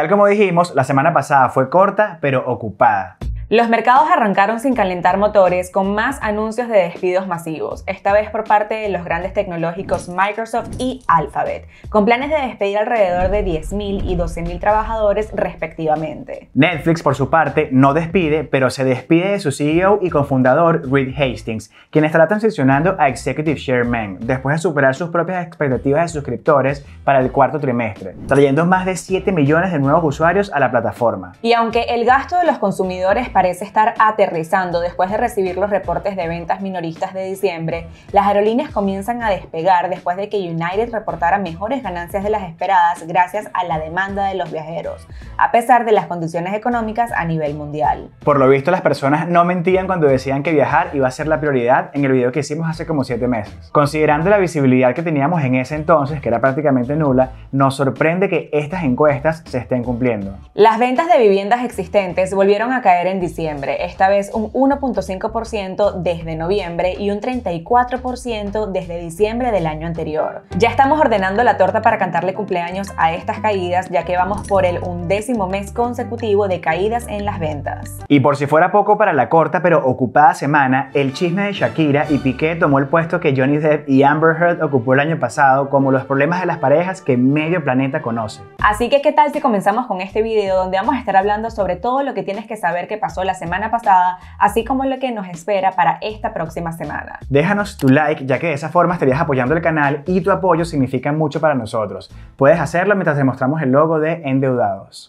Tal como dijimos, la semana pasada fue corta pero ocupada. Los mercados arrancaron sin calentar motores con más anuncios de despidos masivos, esta vez por parte de los grandes tecnológicos Microsoft y Alphabet, con planes de despedir alrededor de 10.000 y 12.000 trabajadores respectivamente. Netflix, por su parte, no despide, pero se despide de su CEO y cofundador Reed Hastings, quien estará transicionando a Executive Chairman después de superar sus propias expectativas de suscriptores para el cuarto trimestre, trayendo más de 7 millones de nuevos usuarios a la plataforma. Y aunque el gasto de los consumidores para parece estar aterrizando después de recibir los reportes de ventas minoristas de diciembre, las aerolíneas comienzan a despegar después de que United reportara mejores ganancias de las esperadas gracias a la demanda de los viajeros, a pesar de las condiciones económicas a nivel mundial. Por lo visto, las personas no mentían cuando decían que viajar iba a ser la prioridad en el video que hicimos hace como 7 meses. Considerando la visibilidad que teníamos en ese entonces, que era prácticamente nula, nos sorprende que estas encuestas se estén cumpliendo. Las ventas de viviendas existentes volvieron a caer en diciembre esta vez un 1.5% desde noviembre y un 34% desde diciembre del año anterior. Ya estamos ordenando la torta para cantarle cumpleaños a estas caídas, ya que vamos por el undécimo mes consecutivo de caídas en las ventas. Y por si fuera poco para la corta pero ocupada semana, el chisme de Shakira y Piqué tomó el puesto que Johnny Depp y Amber Heard ocupó el año pasado como los problemas de las parejas que medio planeta conoce. Así que qué tal si comenzamos con este video donde vamos a estar hablando sobre todo lo que tienes que saber que pasó la semana pasada, así como lo que nos espera para esta próxima semana. Déjanos tu like, ya que de esa forma estarías apoyando el canal y tu apoyo significa mucho para nosotros. Puedes hacerlo mientras te mostramos el logo de Endeudados.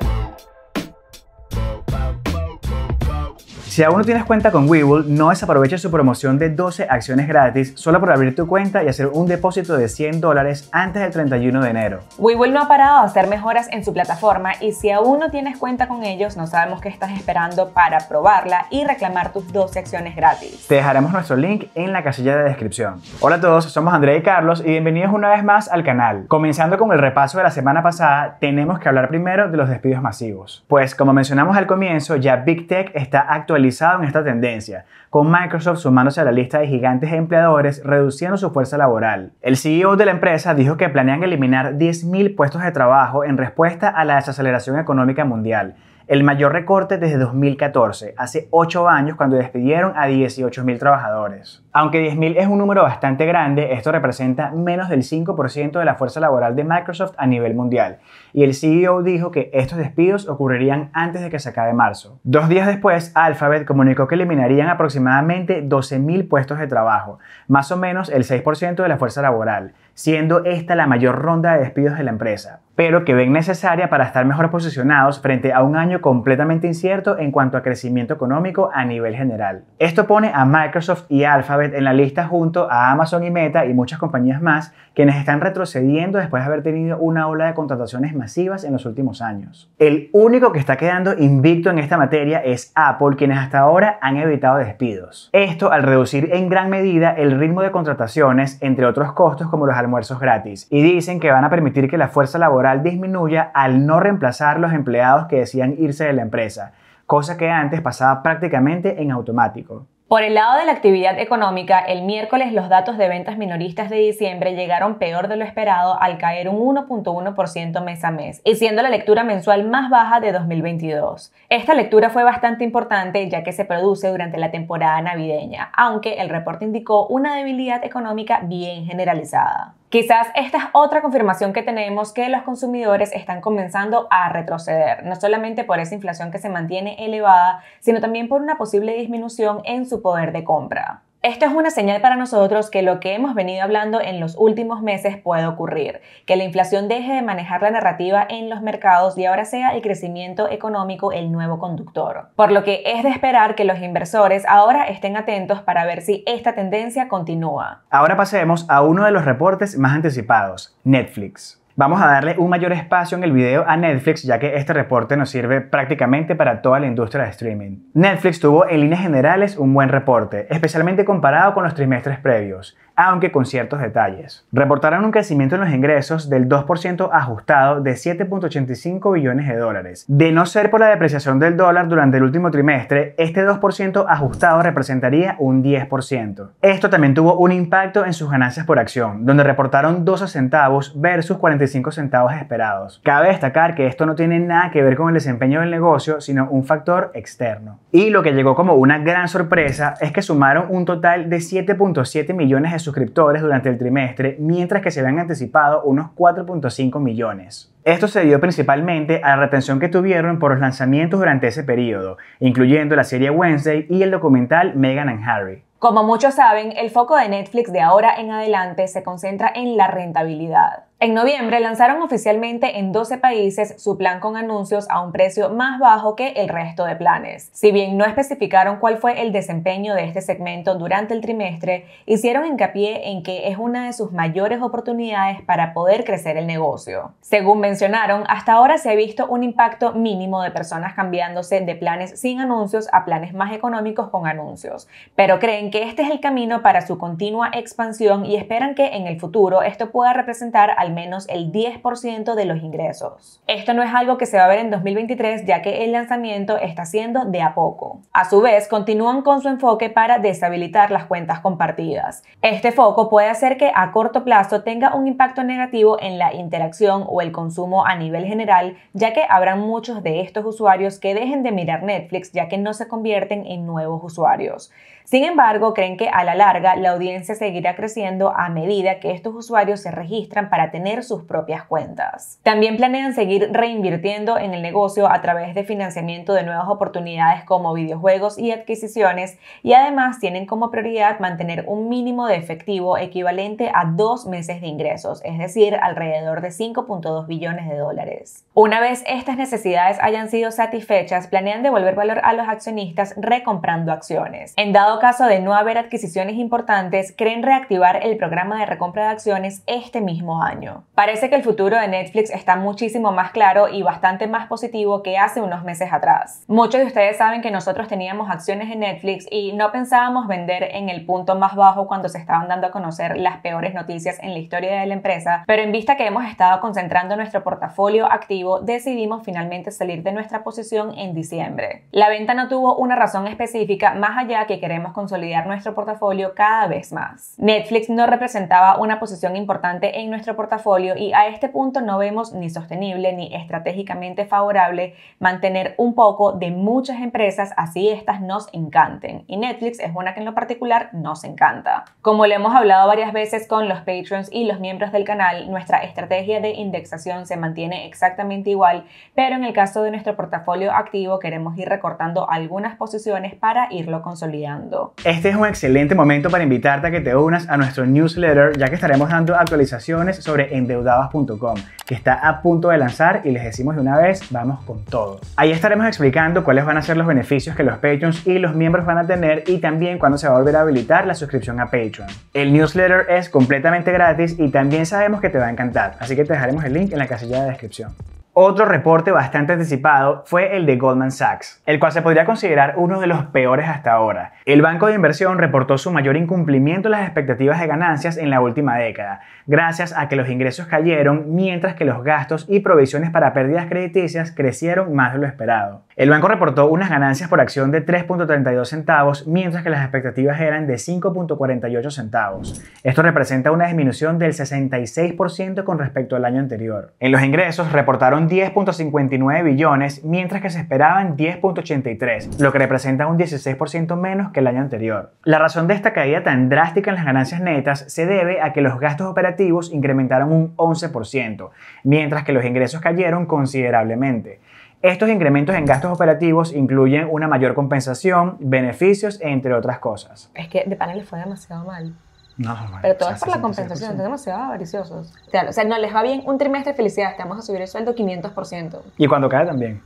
Si aún no tienes cuenta con Webull, no desaproveches su promoción de 12 acciones gratis solo por abrir tu cuenta y hacer un depósito de 100 dólares antes del 31 de enero. Webull no ha parado de hacer mejoras en su plataforma y si aún no tienes cuenta con ellos, no sabemos qué estás esperando para probarla y reclamar tus 12 acciones gratis. Te dejaremos nuestro link en la casilla de descripción. Hola a todos, somos Andrea y Carlos y bienvenidos una vez más al canal. Comenzando con el repaso de la semana pasada, tenemos que hablar primero de los despidos masivos. Pues como mencionamos al comienzo, ya Big Tech está actualizando en esta tendencia, con Microsoft sumándose a la lista de gigantes empleadores reduciendo su fuerza laboral. El CEO de la empresa dijo que planean eliminar 10.000 puestos de trabajo en respuesta a la desaceleración económica mundial, el mayor recorte desde 2014, hace 8 años cuando despidieron a 18.000 trabajadores. Aunque 10.000 es un número bastante grande, esto representa menos del 5% de la fuerza laboral de Microsoft a nivel mundial, y el CEO dijo que estos despidos ocurrirían antes de que se acabe marzo. Dos días después, Alphabet comunicó que eliminarían aproximadamente 12.000 puestos de trabajo, más o menos el 6% de la fuerza laboral, siendo esta la mayor ronda de despidos de la empresa, pero que ven necesaria para estar mejor posicionados frente a un año completamente incierto en cuanto a crecimiento económico a nivel general. Esto pone a Microsoft y Alphabet en la lista junto a Amazon y Meta y muchas compañías más, quienes están retrocediendo después de haber tenido una ola de contrataciones masivas en los últimos años. El único que está quedando invicto en esta materia es Apple, quienes hasta ahora han evitado despidos. Esto al reducir en gran medida el ritmo de contrataciones, entre otros costos como los almuerzos gratis, y dicen que van a permitir que la fuerza laboral disminuya al no reemplazar los empleados que decían irse de la empresa, cosa que antes pasaba prácticamente en automático. Por el lado de la actividad económica, el miércoles los datos de ventas minoristas de diciembre llegaron peor de lo esperado al caer un 1.1% mes a mes y siendo la lectura mensual más baja de 2022. Esta lectura fue bastante importante ya que se produce durante la temporada navideña, aunque el reporte indicó una debilidad económica bien generalizada. Quizás esta es otra confirmación que tenemos que los consumidores están comenzando a retroceder, no solamente por esa inflación que se mantiene elevada, sino también por una posible disminución en su poder de compra. Esto es una señal para nosotros que lo que hemos venido hablando en los últimos meses puede ocurrir, que la inflación deje de manejar la narrativa en los mercados y ahora sea el crecimiento económico el nuevo conductor. Por lo que es de esperar que los inversores ahora estén atentos para ver si esta tendencia continúa. Ahora pasemos a uno de los reportes más anticipados, Netflix. Vamos a darle un mayor espacio en el video a Netflix, ya que este reporte nos sirve prácticamente para toda la industria de streaming. Netflix tuvo en líneas generales un buen reporte, especialmente comparado con los trimestres previos aunque con ciertos detalles. Reportaron un crecimiento en los ingresos del 2% ajustado de 7.85 billones de dólares. De no ser por la depreciación del dólar durante el último trimestre, este 2% ajustado representaría un 10%. Esto también tuvo un impacto en sus ganancias por acción, donde reportaron 12 centavos versus 45 centavos esperados. Cabe destacar que esto no tiene nada que ver con el desempeño del negocio, sino un factor externo. Y lo que llegó como una gran sorpresa es que sumaron un total de 7.7 millones de sus suscriptores durante el trimestre, mientras que se habían anticipado unos 4.5 millones. Esto se dio principalmente a la retención que tuvieron por los lanzamientos durante ese periodo, incluyendo la serie Wednesday y el documental Meghan and Harry. Como muchos saben, el foco de Netflix de ahora en adelante se concentra en la rentabilidad. En noviembre lanzaron oficialmente en 12 países su plan con anuncios a un precio más bajo que el resto de planes. Si bien no especificaron cuál fue el desempeño de este segmento durante el trimestre, hicieron hincapié en que es una de sus mayores oportunidades para poder crecer el negocio. Según mencionaron, hasta ahora se ha visto un impacto mínimo de personas cambiándose de planes sin anuncios a planes más económicos con anuncios, pero creen que este es el camino para su continua expansión y esperan que en el futuro esto pueda representar al menos el 10% de los ingresos. Esto no es algo que se va a ver en 2023 ya que el lanzamiento está siendo de a poco. A su vez, continúan con su enfoque para deshabilitar las cuentas compartidas. Este foco puede hacer que a corto plazo tenga un impacto negativo en la interacción o el consumo a nivel general, ya que habrá muchos de estos usuarios que dejen de mirar Netflix ya que no se convierten en nuevos usuarios. Sin embargo, creen que a la larga la audiencia seguirá creciendo a medida que estos usuarios se registran para tener sus propias cuentas. También planean seguir reinvirtiendo en el negocio a través de financiamiento de nuevas oportunidades como videojuegos y adquisiciones y además tienen como prioridad mantener un mínimo de efectivo equivalente a dos meses de ingresos, es decir, alrededor de 5.2 billones de dólares. Una vez estas necesidades hayan sido satisfechas, planean devolver valor a los accionistas recomprando acciones. En dado caso de no haber adquisiciones importantes, creen reactivar el programa de recompra de acciones este mismo año. Parece que el futuro de Netflix está muchísimo más claro y bastante más positivo que hace unos meses atrás. Muchos de ustedes saben que nosotros teníamos acciones en Netflix y no pensábamos vender en el punto más bajo cuando se estaban dando a conocer las peores noticias en la historia de la empresa, pero en vista que hemos estado concentrando nuestro portafolio activo, decidimos finalmente salir de nuestra posición en diciembre. La venta no tuvo una razón específica más allá que queremos consolidar nuestro portafolio cada vez más. Netflix no representaba una posición importante en nuestro portafolio y a este punto no vemos ni sostenible ni estratégicamente favorable mantener un poco de muchas empresas así estas nos encanten. Y Netflix es una que en lo particular nos encanta. Como le hemos hablado varias veces con los patrons y los miembros del canal, nuestra estrategia de indexación se mantiene exactamente igual, pero en el caso de nuestro portafolio activo queremos ir recortando algunas posiciones para irlo consolidando. Este es un excelente momento para invitarte a que te unas a nuestro newsletter, ya que estaremos dando actualizaciones sobre endeudadas.com, que está a punto de lanzar y les decimos de una vez, vamos con todo. Ahí estaremos explicando cuáles van a ser los beneficios que los Patreons y los miembros van a tener y también cuándo se va a volver a habilitar la suscripción a Patreon. El newsletter es completamente gratis y también sabemos que te va a encantar, así que te dejaremos el link en la casilla de descripción. Otro reporte bastante anticipado fue el de Goldman Sachs, el cual se podría considerar uno de los peores hasta ahora. El banco de inversión reportó su mayor incumplimiento en las expectativas de ganancias en la última década, gracias a que los ingresos cayeron mientras que los gastos y provisiones para pérdidas crediticias crecieron más de lo esperado. El banco reportó unas ganancias por acción de 3.32 centavos, mientras que las expectativas eran de 5.48 centavos. Esto representa una disminución del 66% con respecto al año anterior. En los ingresos reportaron 10.59 billones, mientras que se esperaban 10.83, lo que representa un 16% menos que el año anterior. La razón de esta caída tan drástica en las ganancias netas se debe a que los gastos operativos incrementaron un 11%, mientras que los ingresos cayeron considerablemente. Estos incrementos en gastos operativos incluyen una mayor compensación, beneficios, entre otras cosas. Es que de panel les fue demasiado mal. No, bueno, Pero todo es por la compensación, son demasiado avariciosos. o sea, no les va bien un trimestre, felicidades, te vamos a subir el sueldo 500%. Y cuando cae también.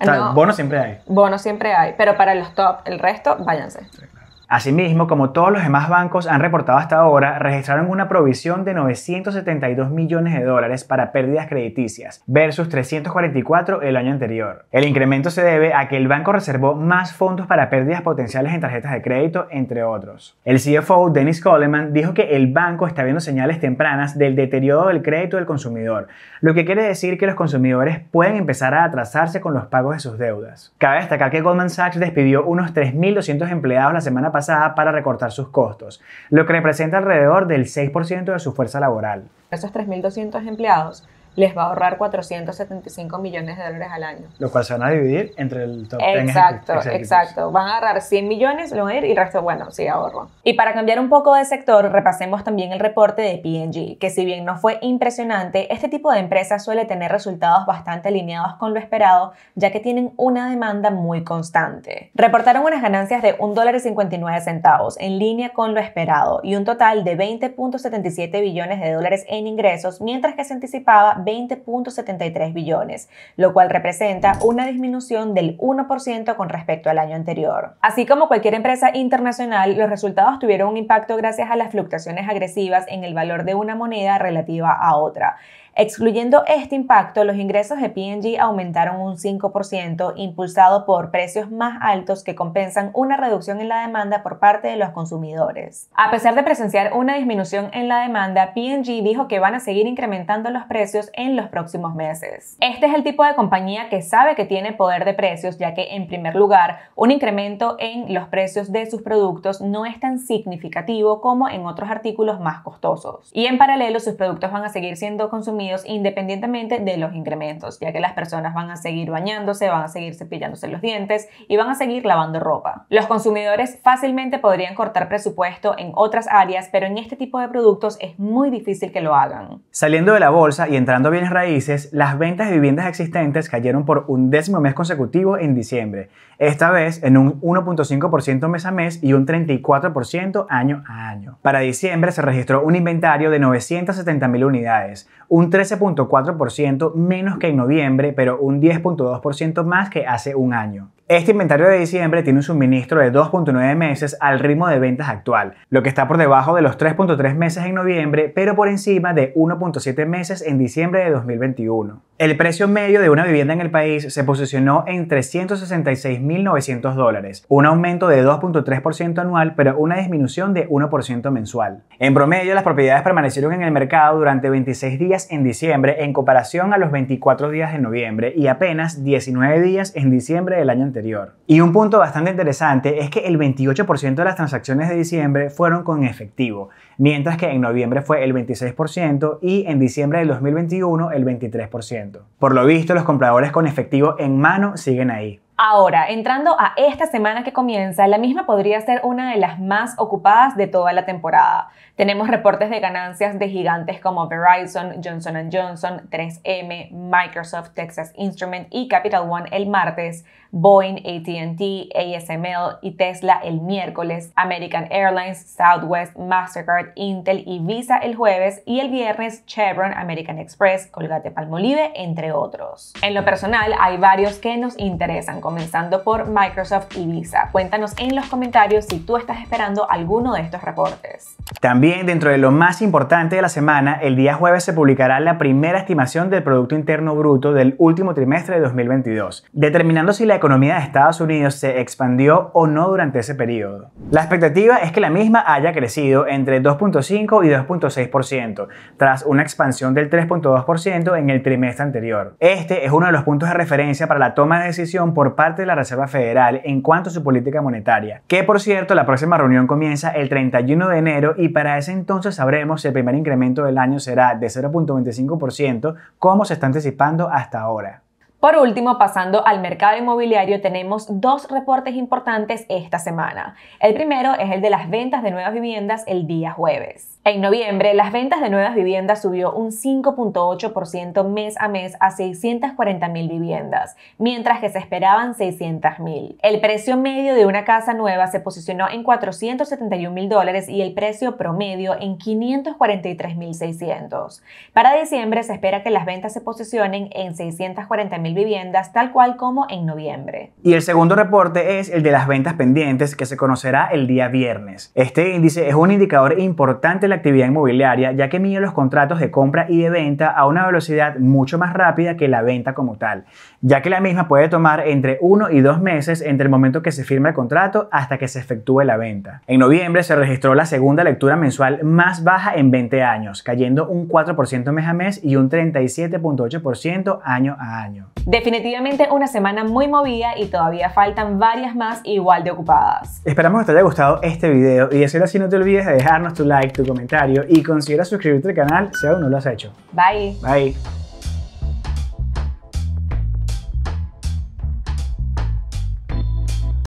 O sea, bonos siempre hay. Bonos siempre hay, pero para los top, el resto, váyanse. Sí, claro. Asimismo, como todos los demás bancos han reportado hasta ahora, registraron una provisión de 972 millones de dólares para pérdidas crediticias versus 344 el año anterior. El incremento se debe a que el banco reservó más fondos para pérdidas potenciales en tarjetas de crédito, entre otros. El CFO Dennis Coleman dijo que el banco está viendo señales tempranas del deterioro del crédito del consumidor, lo que quiere decir que los consumidores pueden empezar a atrasarse con los pagos de sus deudas. Cabe destacar que Goldman Sachs despidió unos 3.200 empleados la semana pasada para recortar sus costos, lo que representa alrededor del 6% de su fuerza laboral. Esos 3.200 empleados les va a ahorrar 475 millones de dólares al año. Lo cual se van a dividir entre el top 10 Exacto, exacto. Van a ahorrar 100 millones, lo van a ir y el resto, bueno, sí, ahorro. Y para cambiar un poco de sector, repasemos también el reporte de P&G, que si bien no fue impresionante, este tipo de empresas suele tener resultados bastante alineados con lo esperado, ya que tienen una demanda muy constante. Reportaron unas ganancias de 1,59 centavos, en línea con lo esperado, y un total de 20.77 billones de dólares en ingresos, mientras que se anticipaba 20.73 billones, lo cual representa una disminución del 1% con respecto al año anterior. Así como cualquier empresa internacional, los resultados tuvieron un impacto gracias a las fluctuaciones agresivas en el valor de una moneda relativa a otra. Excluyendo este impacto, los ingresos de P&G aumentaron un 5%, impulsado por precios más altos que compensan una reducción en la demanda por parte de los consumidores. A pesar de presenciar una disminución en la demanda, P&G dijo que van a seguir incrementando los precios en los próximos meses. Este es el tipo de compañía que sabe que tiene poder de precios, ya que en primer lugar, un incremento en los precios de sus productos no es tan significativo como en otros artículos más costosos. Y en paralelo, sus productos van a seguir siendo consumidos independientemente de los incrementos, ya que las personas van a seguir bañándose, van a seguir cepillándose los dientes y van a seguir lavando ropa. Los consumidores fácilmente podrían cortar presupuesto en otras áreas, pero en este tipo de productos es muy difícil que lo hagan. Saliendo de la bolsa y entrando a bienes raíces, las ventas de viviendas existentes cayeron por un décimo mes consecutivo en diciembre, esta vez en un 1.5% mes a mes y un 34% año a año. Para diciembre se registró un inventario de 970.000 unidades, un 13.4% menos que en noviembre, pero un 10.2% más que hace un año. Este inventario de diciembre tiene un suministro de 2.9 meses al ritmo de ventas actual, lo que está por debajo de los 3.3 meses en noviembre, pero por encima de 1.7 meses en diciembre de 2021. El precio medio de una vivienda en el país se posicionó en 366.900 dólares, un aumento de 2.3% anual pero una disminución de 1% mensual. En promedio, las propiedades permanecieron en el mercado durante 26 días en diciembre en comparación a los 24 días de noviembre y apenas 19 días en diciembre del año anterior. Y un punto bastante interesante es que el 28% de las transacciones de diciembre fueron con efectivo, mientras que en noviembre fue el 26% y en diciembre del 2021 el 23%. Por lo visto, los compradores con efectivo en mano siguen ahí. Ahora, entrando a esta semana que comienza, la misma podría ser una de las más ocupadas de toda la temporada. Tenemos reportes de ganancias de gigantes como Verizon, Johnson ⁇ Johnson, 3M, Microsoft, Texas Instrument y Capital One el martes, Boeing, ATT, ASML y Tesla el miércoles, American Airlines, Southwest, Mastercard, Intel y Visa el jueves y el viernes Chevron, American Express, Colgate Palmolive, entre otros. En lo personal, hay varios que nos interesan comenzando por Microsoft y Visa. Cuéntanos en los comentarios si tú estás esperando alguno de estos reportes. También dentro de lo más importante de la semana, el día jueves se publicará la primera estimación del Producto Interno Bruto del último trimestre de 2022, determinando si la economía de Estados Unidos se expandió o no durante ese periodo. La expectativa es que la misma haya crecido entre 2.5 y 2.6%, tras una expansión del 3.2% en el trimestre anterior. Este es uno de los puntos de referencia para la toma de decisión por parte de la Reserva Federal en cuanto a su política monetaria, que por cierto la próxima reunión comienza el 31 de enero y para ese entonces sabremos si el primer incremento del año será de 0.25% como se está anticipando hasta ahora. Por último, pasando al mercado inmobiliario, tenemos dos reportes importantes esta semana. El primero es el de las ventas de nuevas viviendas el día jueves. En noviembre, las ventas de nuevas viviendas subió un 5.8% mes a mes a 640.000 viviendas, mientras que se esperaban 600.000. El precio medio de una casa nueva se posicionó en 471.000 dólares y el precio promedio en 543.600. Para diciembre se espera que las ventas se posicionen en 640.000 viviendas, tal cual como en noviembre. Y el segundo reporte es el de las ventas pendientes, que se conocerá el día viernes. Este índice es un indicador importante de la actividad inmobiliaria, ya que mide los contratos de compra y de venta a una velocidad mucho más rápida que la venta como tal, ya que la misma puede tomar entre uno y dos meses entre el momento que se firma el contrato hasta que se efectúe la venta. En noviembre se registró la segunda lectura mensual más baja en 20 años, cayendo un 4% mes a mes y un 37.8% año a año. Definitivamente una semana muy movida y todavía faltan varias más igual de ocupadas. Esperamos que te haya gustado este video y de ser así no te olvides de dejarnos tu like, tu comentario y considera suscribirte al canal si aún no lo has hecho. Bye. Bye.